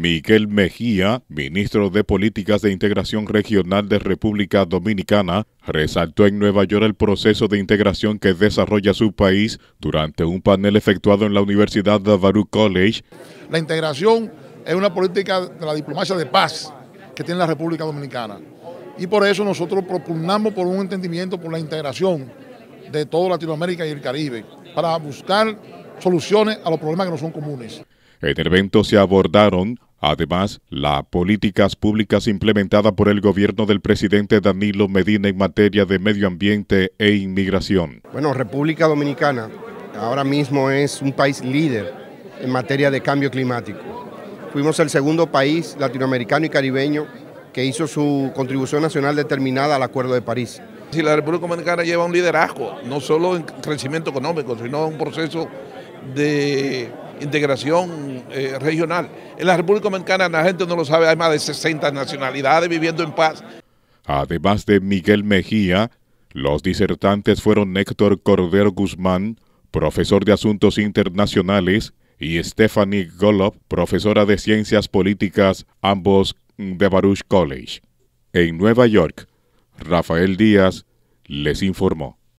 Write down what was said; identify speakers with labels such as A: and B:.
A: Miguel Mejía, ministro de Políticas de Integración Regional de República Dominicana, resaltó en Nueva York el proceso de integración que desarrolla su país durante un panel efectuado en la Universidad de Baruch College.
B: La integración es una política de la diplomacia de paz que tiene la República Dominicana y por eso nosotros propugnamos por un entendimiento por la integración de toda Latinoamérica y el Caribe para buscar soluciones a los problemas que no son comunes.
A: En el evento se abordaron Además, las políticas públicas implementadas por el gobierno del presidente Danilo Medina en materia de medio ambiente e inmigración.
C: Bueno, República Dominicana ahora mismo es un país líder en materia de cambio climático. Fuimos el segundo país latinoamericano y caribeño que hizo su contribución nacional determinada al Acuerdo de París.
D: Si la República Dominicana lleva un liderazgo, no solo en crecimiento económico, sino en un proceso de integración eh, regional. En la República Dominicana la gente no lo sabe, hay más de 60 nacionalidades viviendo en paz.
A: Además de Miguel Mejía, los disertantes fueron Héctor Cordero Guzmán, profesor de Asuntos Internacionales, y Stephanie Golob, profesora de Ciencias Políticas, ambos de Baruch College. En Nueva York, Rafael Díaz les informó.